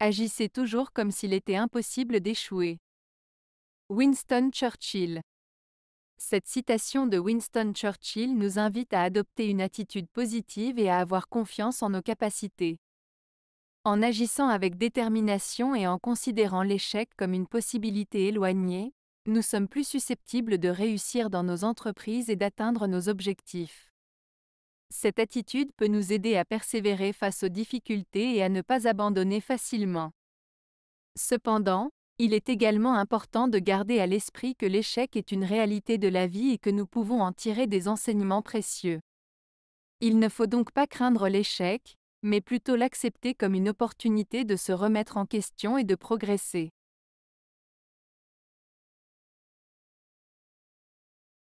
Agissez toujours comme s'il était impossible d'échouer. Winston Churchill Cette citation de Winston Churchill nous invite à adopter une attitude positive et à avoir confiance en nos capacités. En agissant avec détermination et en considérant l'échec comme une possibilité éloignée, nous sommes plus susceptibles de réussir dans nos entreprises et d'atteindre nos objectifs. Cette attitude peut nous aider à persévérer face aux difficultés et à ne pas abandonner facilement. Cependant, il est également important de garder à l'esprit que l'échec est une réalité de la vie et que nous pouvons en tirer des enseignements précieux. Il ne faut donc pas craindre l'échec, mais plutôt l'accepter comme une opportunité de se remettre en question et de progresser.